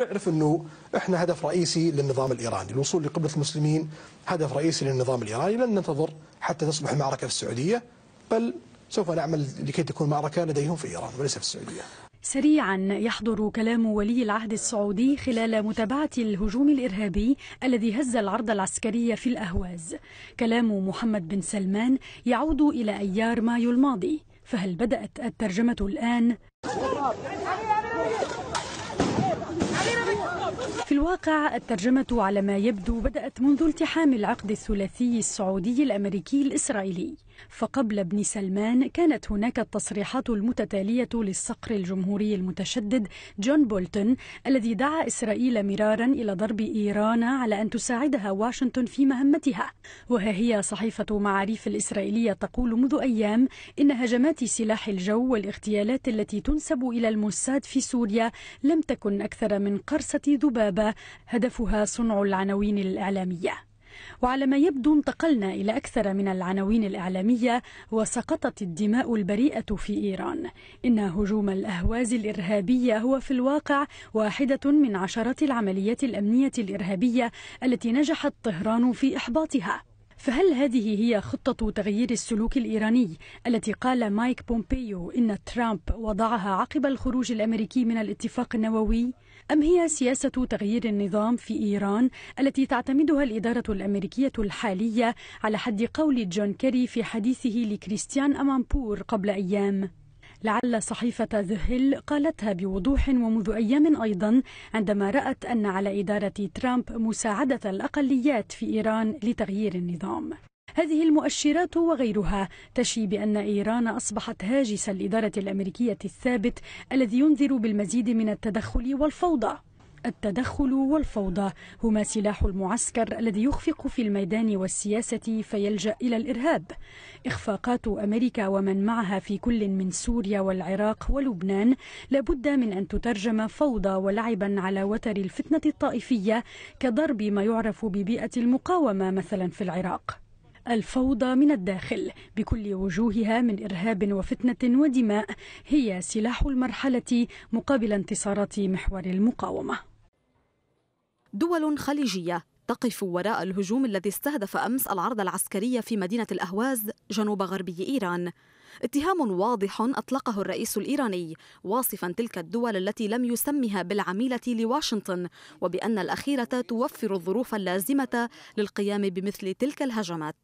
نعرف انه احنا هدف رئيسي للنظام الايراني، الوصول لقبله المسلمين هدف رئيسي للنظام الايراني، لن ننتظر حتى تصبح معركه في السعوديه، بل سوف نعمل لكي تكون معركه لديهم في ايران وليس في السعوديه. سريعا يحضر كلام ولي العهد السعودي خلال متابعة الهجوم الإرهابي الذي هز العرض العسكري في الأهواز كلام محمد بن سلمان يعود إلى أيار مايو الماضي فهل بدأت الترجمة الآن؟ في الواقع الترجمة على ما يبدو بدأت منذ التحام العقد الثلاثي السعودي الأمريكي الإسرائيلي فقبل ابن سلمان كانت هناك التصريحات المتتالية للصقر الجمهوري المتشدد جون بولتون الذي دعا إسرائيل مرارا إلى ضرب إيران على أن تساعدها واشنطن في مهمتها وها هي صحيفة معاريف الإسرائيلية تقول منذ أيام إن هجمات سلاح الجو والاغتيالات التي تنسب إلى الموساد في سوريا لم تكن أكثر من قرصة ذبابة هدفها صنع العناوين الإعلامية وعلى ما يبدو انتقلنا إلى أكثر من العناوين الإعلامية وسقطت الدماء البريئة في إيران إن هجوم الأهواز الإرهابية هو في الواقع واحدة من عشرات العمليات الأمنية الإرهابية التي نجحت طهران في إحباطها فهل هذه هي خطة تغيير السلوك الإيراني التي قال مايك بومبيو إن ترامب وضعها عقب الخروج الأمريكي من الاتفاق النووي؟ أم هي سياسة تغيير النظام في إيران التي تعتمدها الإدارة الأمريكية الحالية على حد قول جون كيري في حديثه لكريستيان أمامبور قبل أيام؟ لعل صحيفة ذهل هيل قالتها بوضوح ومنذ أيام أيضا عندما رأت أن على إدارة ترامب مساعدة الأقليات في إيران لتغيير النظام هذه المؤشرات وغيرها تشي بأن إيران أصبحت هاجس الإدارة الأمريكية الثابت الذي ينذر بالمزيد من التدخل والفوضى التدخل والفوضى هما سلاح المعسكر الذي يخفق في الميدان والسياسة فيلجأ إلى الإرهاب إخفاقات أمريكا ومن معها في كل من سوريا والعراق ولبنان لابد من أن تترجم فوضى ولعبا على وتر الفتنة الطائفية كضرب ما يعرف ببيئة المقاومة مثلا في العراق الفوضى من الداخل بكل وجوهها من إرهاب وفتنة ودماء هي سلاح المرحلة مقابل انتصارات محور المقاومة دول خليجية تقف وراء الهجوم الذي استهدف أمس العرض العسكري في مدينة الأهواز جنوب غربي إيران اتهام واضح أطلقه الرئيس الإيراني واصفا تلك الدول التي لم يسمها بالعميلة لواشنطن وبأن الأخيرة توفر الظروف اللازمة للقيام بمثل تلك الهجمات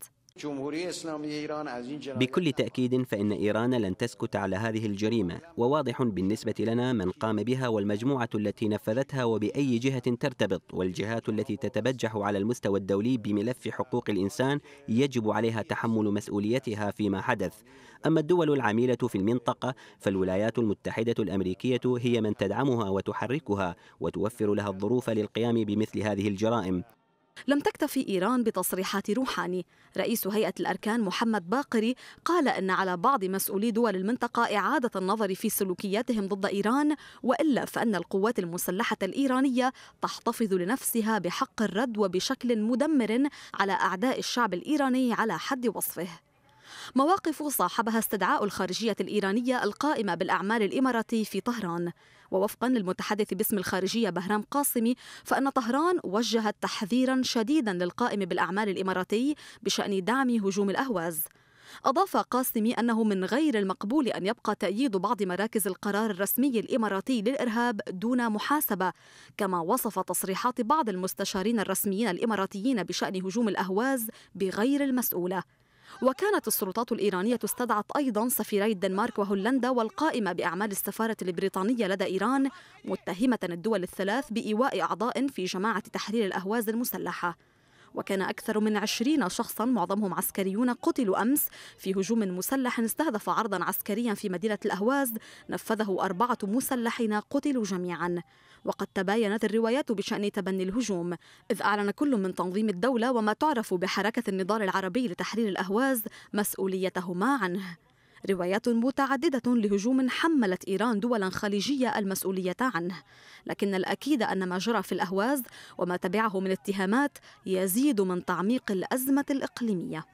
بكل تأكيد فإن إيران لن تسكت على هذه الجريمة وواضح بالنسبة لنا من قام بها والمجموعة التي نفذتها وبأي جهة ترتبط والجهات التي تتبجح على المستوى الدولي بملف حقوق الإنسان يجب عليها تحمل مسؤوليتها فيما حدث أما الدول العميلة في المنطقة فالولايات المتحدة الأمريكية هي من تدعمها وتحركها وتوفر لها الظروف للقيام بمثل هذه الجرائم لم تكتفي إيران بتصريحات روحاني رئيس هيئة الأركان محمد باقري قال أن على بعض مسؤولي دول المنطقة إعادة النظر في سلوكياتهم ضد إيران وإلا فإن القوات المسلحة الإيرانية تحتفظ لنفسها بحق الرد وبشكل مدمر على أعداء الشعب الإيراني على حد وصفه مواقف صاحبها استدعاء الخارجية الإيرانية القائمة بالأعمال الإماراتي في طهران ووفقا للمتحدث باسم الخارجية بهرام قاسمي فإن طهران وجهت تحذيرا شديدا للقائم بالأعمال الإماراتي بشأن دعم هجوم الأهواز أضاف قاسمي أنه من غير المقبول أن يبقى تأييد بعض مراكز القرار الرسمي الإماراتي للإرهاب دون محاسبة كما وصف تصريحات بعض المستشارين الرسميين الإماراتيين بشأن هجوم الأهواز بغير المسؤولة وكانت السلطات الإيرانية استدعت أيضا سفيري الدنمارك وهولندا والقائمة بأعمال السفارة البريطانية لدى إيران متهمة الدول الثلاث بإيواء أعضاء في جماعة تحرير الأهواز المسلحة وكان أكثر من عشرين شخصا معظمهم عسكريون قتلوا أمس في هجوم مسلح استهدف عرضا عسكريا في مدينة الأهواز نفذه أربعة مسلحين قتلوا جميعا وقد تباينت الروايات بشأن تبني الهجوم إذ أعلن كل من تنظيم الدولة وما تعرف بحركة النضال العربي لتحرير الأهواز مسؤوليتهما عنه روايات متعددة لهجوم حملت إيران دولا خليجية المسؤولية عنه لكن الأكيد أن ما جرى في الأهواز وما تبعه من اتهامات يزيد من تعميق الأزمة الإقليمية